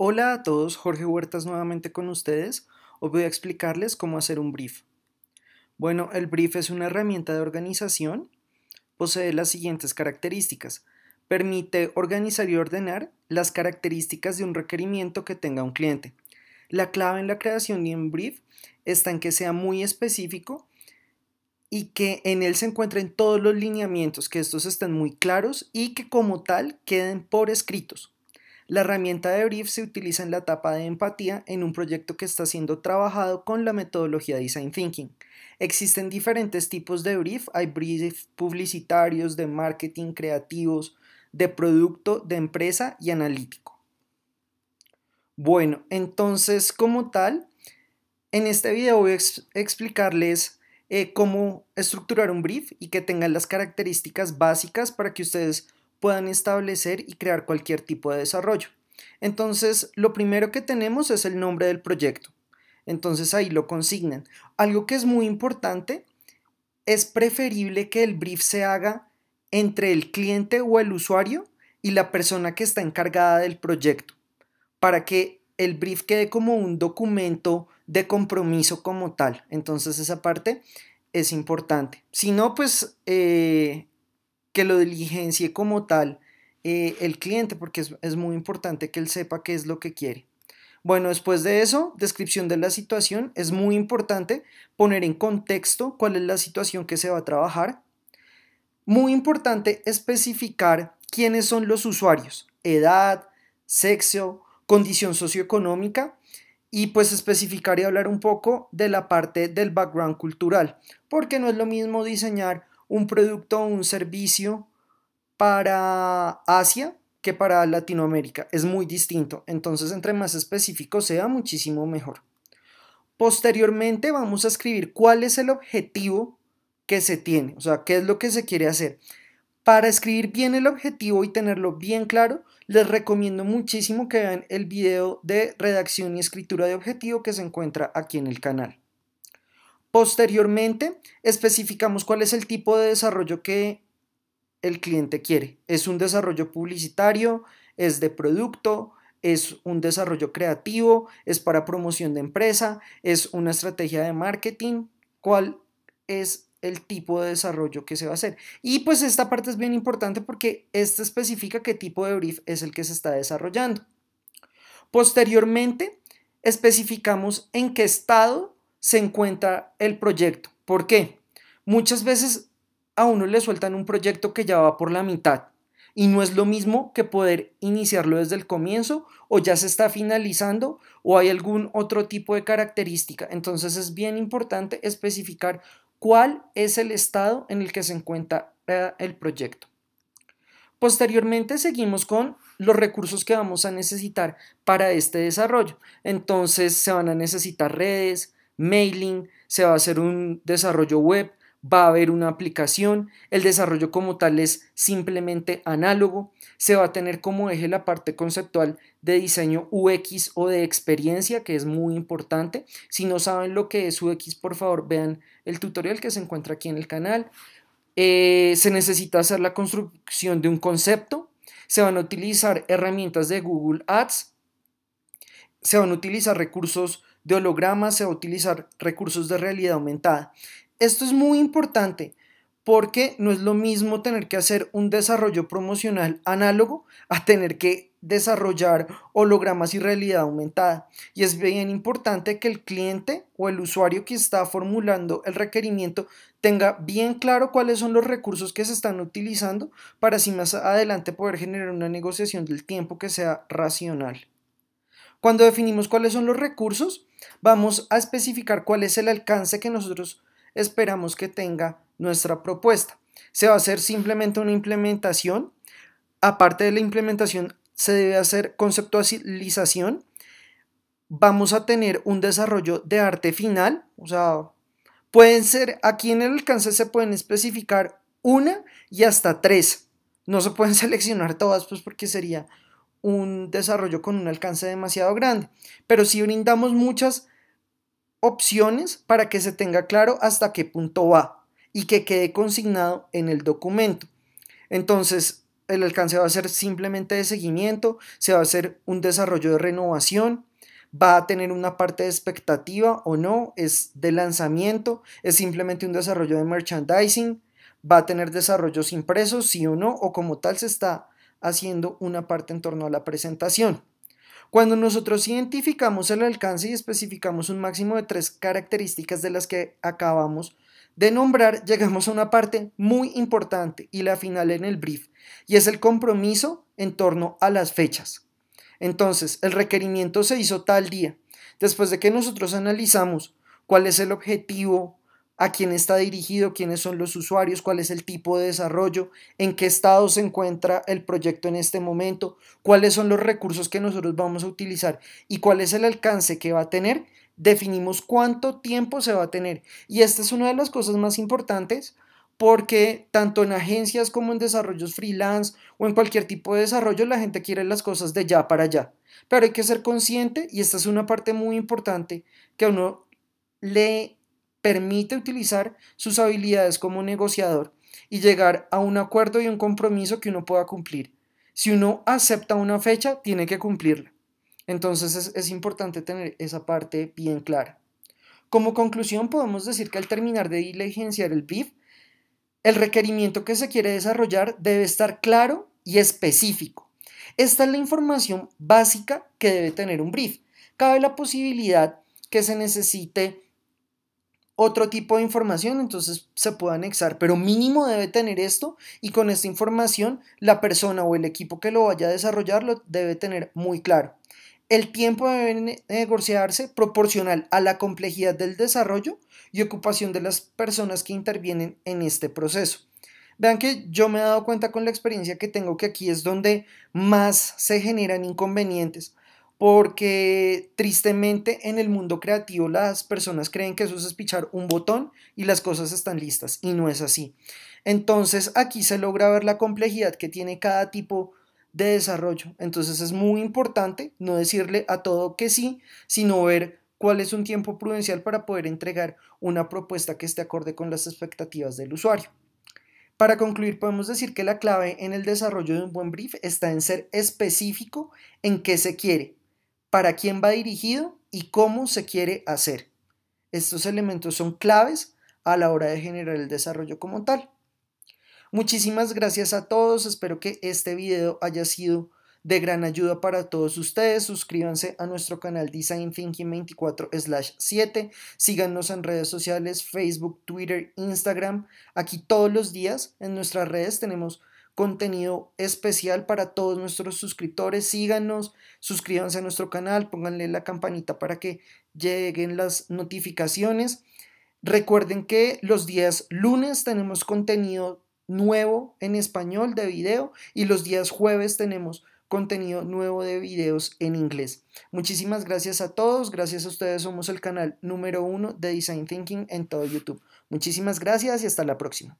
Hola a todos, Jorge Huertas nuevamente con ustedes. Hoy voy a explicarles cómo hacer un brief. Bueno, el brief es una herramienta de organización. Posee las siguientes características. Permite organizar y ordenar las características de un requerimiento que tenga un cliente. La clave en la creación de un brief está en que sea muy específico y que en él se encuentren todos los lineamientos, que estos estén muy claros y que como tal queden por escritos. La herramienta de Brief se utiliza en la etapa de empatía en un proyecto que está siendo trabajado con la metodología Design Thinking. Existen diferentes tipos de brief, hay brief publicitarios, de marketing, creativos, de producto, de empresa y analítico. Bueno, entonces como tal, en este video voy a explicarles eh, cómo estructurar un brief y que tengan las características básicas para que ustedes puedan establecer y crear cualquier tipo de desarrollo. Entonces, lo primero que tenemos es el nombre del proyecto. Entonces ahí lo consignan. Algo que es muy importante, es preferible que el brief se haga entre el cliente o el usuario y la persona que está encargada del proyecto, para que el brief quede como un documento de compromiso como tal. Entonces esa parte es importante. Si no, pues eh, que lo diligencie como tal eh, el cliente, porque es, es muy importante que él sepa qué es lo que quiere. Bueno, después de eso, descripción de la situación. Es muy importante poner en contexto cuál es la situación que se va a trabajar. Muy importante especificar quiénes son los usuarios, edad, sexo, condición socioeconómica y pues especificar y hablar un poco de la parte del background cultural, porque no es lo mismo diseñar un producto o un servicio para Asia que para Latinoamérica. Es muy distinto. Entonces, entre más específico sea, muchísimo mejor. Posteriormente vamos a escribir cuál es el objetivo que se tiene, o sea, qué es lo que se quiere hacer. Para escribir bien el objetivo y tenerlo bien claro, les recomiendo muchísimo que vean el video de redacción y escritura de objetivo que se encuentra aquí en el canal. Posteriormente, especificamos cuál es el tipo de desarrollo que el cliente quiere. ¿Es un desarrollo publicitario? ¿Es de producto? ¿Es un desarrollo creativo? ¿Es para promoción de empresa? ¿Es una estrategia de marketing? ¿Cuál es el tipo de desarrollo que se va a hacer? Y pues esta parte es bien importante porque esta especifica qué tipo de brief es el que se está desarrollando. Posteriormente, especificamos en qué estado se encuentra el proyecto. ¿Por qué? Muchas veces a uno le sueltan un proyecto que ya va por la mitad y no es lo mismo que poder iniciarlo desde el comienzo o ya se está finalizando o hay algún otro tipo de característica. Entonces es bien importante especificar cuál es el estado en el que se encuentra eh, el proyecto. Posteriormente seguimos con los recursos que vamos a necesitar para este desarrollo. Entonces se van a necesitar redes, mailing, se va a hacer un desarrollo web, va a haber una aplicación, el desarrollo como tal es simplemente análogo, se va a tener como eje la parte conceptual de diseño UX o de experiencia, que es muy importante. Si no saben lo que es UX, por favor vean el tutorial que se encuentra aquí en el canal. Eh, se necesita hacer la construcción de un concepto, se van a utilizar herramientas de Google Ads, se van a utilizar recursos de hologramas, se va a utilizar recursos de realidad aumentada. Esto es muy importante porque no es lo mismo tener que hacer un desarrollo promocional análogo a tener que desarrollar hologramas y realidad aumentada. Y es bien importante que el cliente o el usuario que está formulando el requerimiento tenga bien claro cuáles son los recursos que se están utilizando para así más adelante poder generar una negociación del tiempo que sea racional. Cuando definimos cuáles son los recursos, vamos a especificar cuál es el alcance que nosotros esperamos que tenga nuestra propuesta. Se va a hacer simplemente una implementación. Aparte de la implementación, se debe hacer conceptualización. Vamos a tener un desarrollo de arte final. O sea, pueden ser, aquí en el alcance se pueden especificar una y hasta tres. No se pueden seleccionar todas, pues porque sería un desarrollo con un alcance demasiado grande, pero si brindamos muchas opciones para que se tenga claro hasta qué punto va y que quede consignado en el documento. Entonces, el alcance va a ser simplemente de seguimiento, se va a hacer un desarrollo de renovación, va a tener una parte de expectativa o no, es de lanzamiento, es simplemente un desarrollo de merchandising, va a tener desarrollos impresos, sí o no, o como tal se está haciendo una parte en torno a la presentación. Cuando nosotros identificamos el alcance y especificamos un máximo de tres características de las que acabamos de nombrar, llegamos a una parte muy importante y la final en el brief, y es el compromiso en torno a las fechas. Entonces, el requerimiento se hizo tal día. Después de que nosotros analizamos cuál es el objetivo, a quién está dirigido, quiénes son los usuarios, cuál es el tipo de desarrollo, en qué estado se encuentra el proyecto en este momento, cuáles son los recursos que nosotros vamos a utilizar y cuál es el alcance que va a tener, definimos cuánto tiempo se va a tener. Y esta es una de las cosas más importantes porque tanto en agencias como en desarrollos freelance o en cualquier tipo de desarrollo la gente quiere las cosas de ya para allá. Pero hay que ser consciente y esta es una parte muy importante que uno le permite utilizar sus habilidades como negociador y llegar a un acuerdo y un compromiso que uno pueda cumplir. Si uno acepta una fecha, tiene que cumplirla. Entonces es, importante tener esa parte bien clara. Como conclusión, podemos decir que al terminar de diligenciar el BIF, el requerimiento que se quiere desarrollar debe estar claro y específico. Esta es la información básica que debe tener un brief. Cabe la posibilidad que se necesite otro tipo de información, entonces se puede anexar, pero mínimo debe tener esto y con esta información la persona o el equipo que lo vaya a desarrollar lo debe tener muy claro. El tiempo debe negociarse proporcional a la complejidad del desarrollo y ocupación de las personas que intervienen en este proceso. Vean que yo me he dado cuenta con la experiencia que tengo que aquí es donde más se generan inconvenientes porque tristemente en el mundo creativo las personas creen que eso es pichar un botón y las cosas están listas y no es así. Entonces aquí se logra ver la complejidad que tiene cada tipo de desarrollo. Entonces es muy importante no decirle a todo que sí, sino ver cuál es un tiempo prudencial para poder entregar una propuesta que esté acorde con las expectativas del usuario. Para concluir, podemos decir que la clave en el desarrollo de un buen brief está en ser específico en qué se quiere, para quién va dirigido y cómo se quiere hacer. Estos elementos son claves a la hora de generar el desarrollo como tal. Muchísimas gracias a todos, espero que este video haya sido de gran ayuda para todos ustedes. Suscríbanse a nuestro canal Design Thinking 24/7. Síganos en redes sociales, Facebook, Twitter, Instagram. Aquí todos los días en nuestras redes tenemos contenido especial para todos nuestros suscriptores. Síganos, suscríbanse a nuestro canal, pónganle la campanita para que lleguen las notificaciones. Recuerden que los días lunes tenemos contenido nuevo en español de video y los días jueves tenemos contenido nuevo de videos en inglés. Muchísimas gracias a todos, gracias a ustedes somos el canal número uno de Design Thinking en todo YouTube. Muchísimas gracias y hasta la próxima.